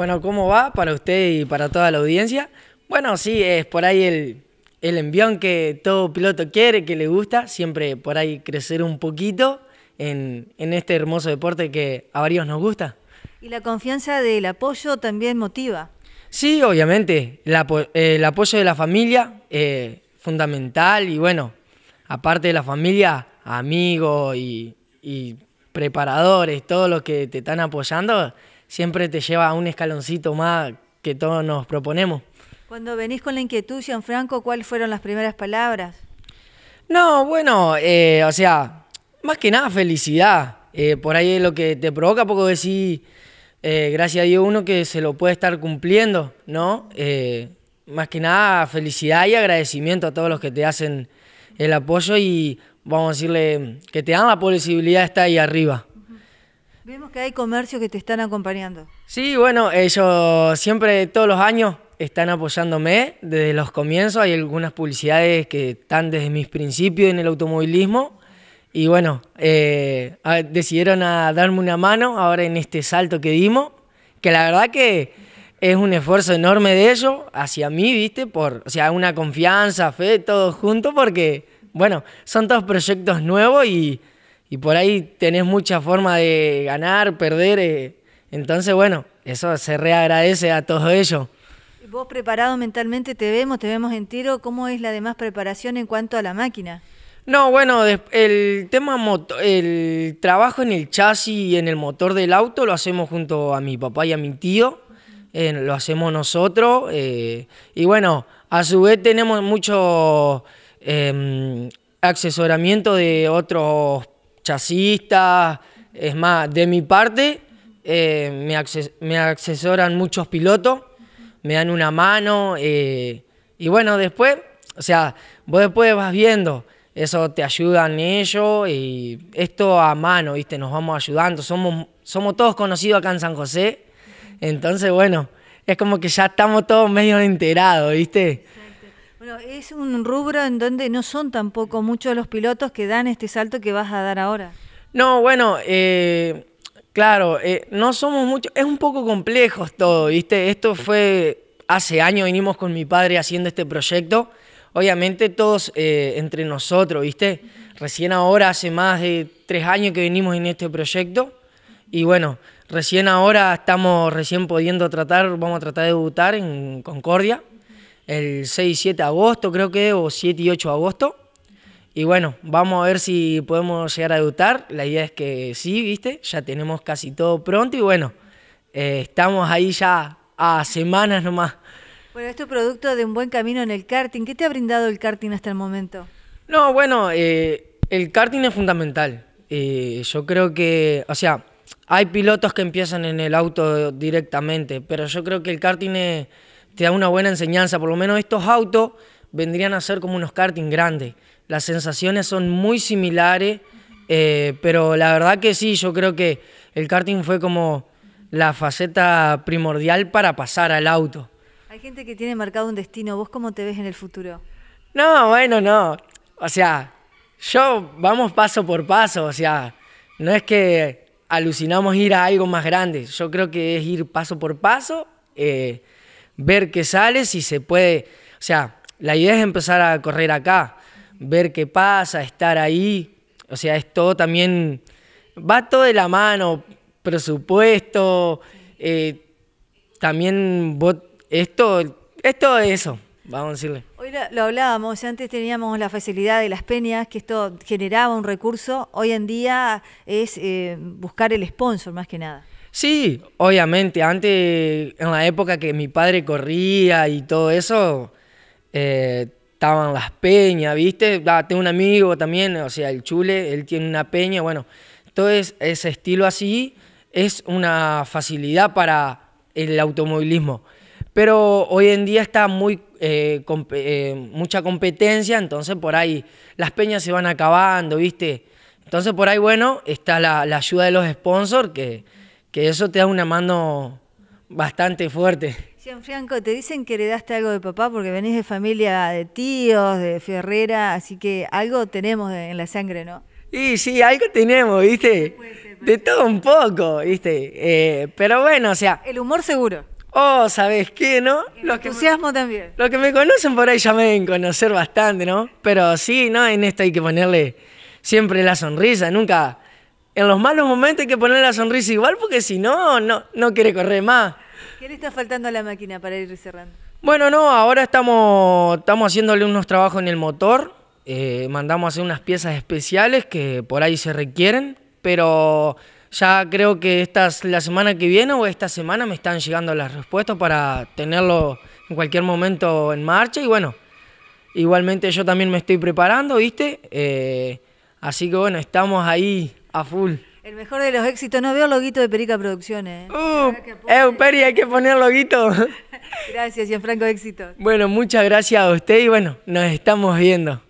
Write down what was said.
Bueno, ¿cómo va para usted y para toda la audiencia? Bueno, sí, es por ahí el, el envión que todo piloto quiere, que le gusta, siempre por ahí crecer un poquito en, este hermoso deporte que a varios nos gusta. Y la confianza del apoyo también motiva. Sí, obviamente, el, apoyo de la familia, es eh, fundamental, y bueno, aparte de la familia, amigos y, y preparadores, todos los que te están apoyando, siempre te lleva a un escaloncito más que todos nos proponemos. Cuando venís con la inquietud, Franco, ¿cuáles fueron las primeras palabras? No, bueno, eh, o sea, más que nada felicidad. Eh, por ahí es lo que te provoca, poco decir, eh, gracias a Dios, uno que se lo puede estar cumpliendo, ¿no? más que nada felicidad y agradecimiento a todos los que te hacen el apoyo y vamos a decirle que te dan la posibilidad de estar ahí arriba. Vemos que hay comercios que te están acompañando. Sí, bueno, ellos siempre, todos los años, están apoyándome desde los comienzos. Hay algunas publicidades que están desde mis principios en el automovilismo. Y bueno, eh, decidieron a darme una mano ahora en este salto que dimos, que la verdad que es un esfuerzo enorme de ellos hacia mí, ¿viste? Por, o sea, una confianza, fe, todo junto, porque, bueno, son todos proyectos nuevos y y por ahí tenés mucha forma de ganar, perder. Eh, entonces, bueno, eso se reagradece a todo ello. Vos preparado mentalmente te vemos, te vemos en tiro. ¿Cómo es la demás preparación en cuanto a la máquina? No, bueno, el tema moto, el trabajo en el chasis y en el motor del auto lo hacemos junto a mi papá y a mi tío, eh, lo hacemos nosotros eh, y bueno, a su vez tenemos mucho em, asesoramiento de otros chasis, es más, de mi parte eh, me, asesoran muchos pilotos, me dan una mano eh, y bueno, después, o sea, vos después vas viendo, eso te ayudan ellos y esto a mano, ¿viste? Nos vamos ayudando, somos, somos todos conocidos acá en San José, entonces bueno, es como que ya estamos todos medio enterados, ¿viste? es un rubro en donde no son tampoco muchos los pilotos que dan este salto que vas a dar ahora. No, bueno, eh, claro, eh, no somos muchos, es un poco complejo todo, ¿viste? Esto fue, hace años vinimos con mi padre haciendo este proyecto, obviamente todos eh, entre nosotros, ¿viste? Recién ahora, hace más de tres años que venimos en este proyecto, y bueno, recién ahora estamos recién pudiendo tratar, vamos a tratar de debutar en Concordia, el 6 y 7 de agosto, creo que, o 7 y 8 de agosto. Y bueno, vamos a ver si podemos llegar a debutar. La idea es que sí, viste, ya tenemos casi todo pronto y bueno, eh, estamos ahí ya a semanas nomás. Bueno, esto es producto de un buen camino en el karting. ¿Qué te ha brindado el karting hasta el momento? No, bueno, eh, el karting es fundamental. Eh, yo creo que, o sea, hay pilotos que empiezan en el auto directamente, pero yo creo que el karting es te da una buena enseñanza. Por lo menos estos autos vendrían a ser como unos karting grandes. Las sensaciones son muy similares, eh, pero la verdad que sí, yo creo que el karting fue como la faceta primordial para pasar al auto. Hay gente que tiene marcado un destino, ¿vos cómo te ves en el futuro? No, bueno, no. O sea, yo vamos paso por paso, o sea, no es que alucinamos ir a algo más grande, yo creo que es ir paso por paso. Eh, ver qué sale, si se puede, o sea, la idea es empezar a correr acá, ver qué pasa, estar ahí, o sea, es todo también, va todo de la mano, presupuesto, eh, también esto, es eso, vamos a decirle. Hoy lo, hablábamos, antes teníamos la facilidad de las peñas, que esto generaba un recurso, hoy en día es eh, buscar el sponsor más que nada. Sí, obviamente. Antes, en la época que mi padre corría y todo eso, eh, estaban las peñas, ¿viste? Ah, tengo un amigo también, o sea, el chule, él tiene una peña, bueno. Entonces, ese estilo así es una facilidad para el automovilismo. Pero hoy en día está muy, eh, eh, mucha competencia, entonces por ahí las peñas se van acabando, ¿viste? Entonces por ahí, bueno, está la ayuda de los sponsors que que eso te da una mano bastante fuerte. Gianfranco, te dicen que heredaste algo de papá porque venís de familia de tíos, de Ferrera, así que algo tenemos en la sangre, ¿no? Y sí, algo tenemos, ¿viste? de todo un poco, ¿viste? Eh, pero bueno, o sea... El humor seguro. Oh, ¿sabes qué, no? El entusiasmo también. Los que me conocen por ahí ya me deben conocer bastante, ¿no? Pero sí, ¿no? En esto hay que ponerle siempre la sonrisa, nunca en los malos momentos hay que poner la sonrisa igual porque si no, no, no quiere correr más. ¿Qué le está faltando a la máquina para ir cerrando? Bueno, no, ahora estamos, estamos haciéndole unos trabajos en el motor. Eh, mandamos a hacer unas piezas especiales que por ahí se requieren, pero ya creo que esta, la semana que viene o esta semana me están llegando las respuestas para tenerlo en cualquier momento en marcha y bueno, igualmente yo también me estoy preparando, ¿viste? Eh, así que bueno, estamos ahí a full. El mejor de los éxitos. No veo loguito de Perica Producciones. ¿eh? Uh, eh, Peri, hay que poner loguito. gracias Gianfranco, franco éxito. Bueno, muchas gracias a usted y bueno, nos estamos viendo.